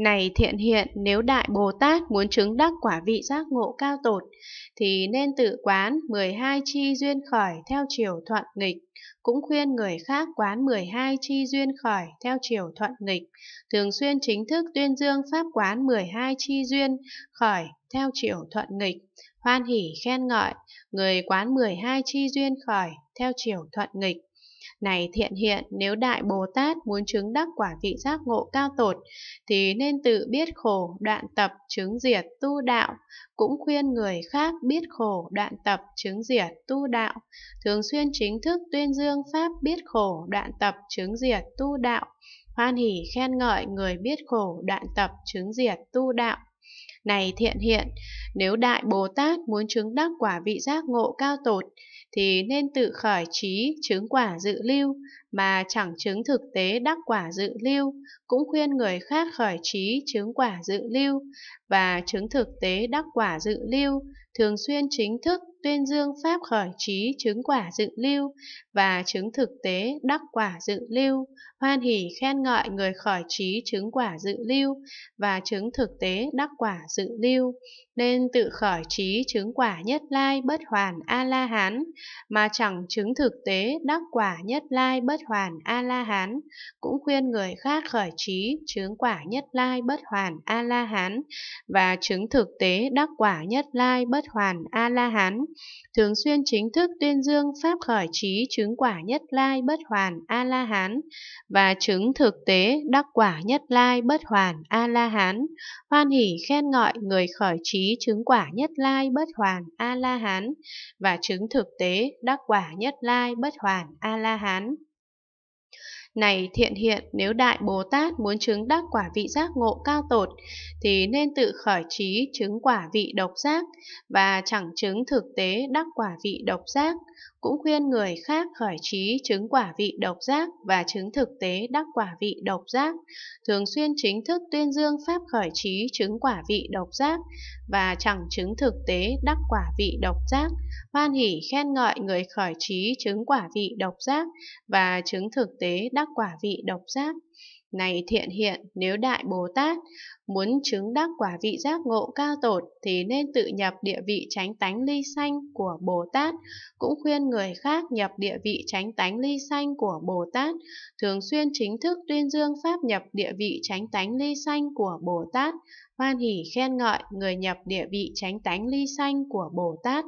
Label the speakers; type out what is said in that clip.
Speaker 1: Này thiện hiện, nếu Đại Bồ Tát muốn chứng đắc quả vị giác ngộ cao tột, thì nên tự quán 12 chi duyên khởi theo chiều thuận nghịch, cũng khuyên người khác quán 12 chi duyên khởi theo chiều thuận nghịch, thường xuyên chính thức tuyên dương pháp quán 12 chi duyên khởi theo chiều thuận nghịch, hoan hỷ khen ngợi, người quán 12 chi duyên khởi theo chiều thuận nghịch này thiện hiện, nếu Đại Bồ Tát muốn chứng đắc quả vị giác ngộ cao tột, thì nên tự biết khổ, đoạn tập, chứng diệt, tu đạo, cũng khuyên người khác biết khổ, đoạn tập, chứng diệt, tu đạo, thường xuyên chính thức tuyên dương Pháp biết khổ, đoạn tập, chứng diệt, tu đạo, hoan hỷ khen ngợi người biết khổ, đoạn tập, chứng diệt, tu đạo. Này thiện hiện, nếu Đại Bồ Tát muốn chứng đắc quả vị giác ngộ cao tột, thì nên tự khởi trí chứng quả dự lưu, mà chẳng chứng thực tế đắc quả dự lưu, cũng khuyên người khác khởi trí chứng quả dự lưu, và chứng thực tế đắc quả dự lưu, thường xuyên chính thức tuyên dương pháp khởi trí chứng quả dự lưu và chứng thực tế đắc quả dự lưu, hoan hỷ khen ngợi người khởi trí chứng quả dự lưu và chứng thực tế đắc quả dự lưu, nên tự khởi trí chứng quả nhất lai bất hoàn A-la-hán, mà chẳng chứng thực tế đắc quả nhất lai bất hoàn A-la-hán, cũng khuyên người khác khởi trí chứng quả nhất lai bất hoàn A-la-hán và chứng thực tế đắc quả nhất lai bất hoàn A-la-hán, thường xuyên chính thức tuyên dương pháp khởi trí chứng quả nhất lai bất hoàn a la hán và chứng thực tế đắc quả nhất lai bất hoàn a la hán hoan hỉ khen ngợi người khởi trí chứng quả nhất lai bất hoàn a la hán và chứng thực tế đắc quả nhất lai bất hoàn a la hán này thiện hiện, nếu Đại Bồ Tát muốn chứng đắc quả vị giác ngộ cao tột, thì nên tự khởi trí chứng quả vị độc giác, và chẳng chứng thực tế đắc quả vị độc giác, cũng khuyên người khác khởi trí chứng quả vị độc giác và chứng thực tế đắc quả vị độc giác, thường xuyên chính thức tuyên dương pháp khởi trí chứng quả vị độc giác và chẳng chứng thực tế đắc quả vị độc giác, hoan hỉ khen ngợi người khởi trí chứng quả vị độc giác và chứng thực tế đắc đắc quả vị độc giác. Này thiện hiện, nếu Đại Bồ Tát muốn chứng đắc quả vị giác ngộ cao tột thì nên tự nhập địa vị tránh tánh ly sanh của Bồ Tát, cũng khuyên người khác nhập địa vị tránh tánh ly sanh của Bồ Tát, thường xuyên chính thức tuyên dương pháp nhập địa vị tránh tánh ly sanh của Bồ Tát, hoan hỷ khen ngợi người nhập địa vị tránh tánh ly sanh của Bồ Tát.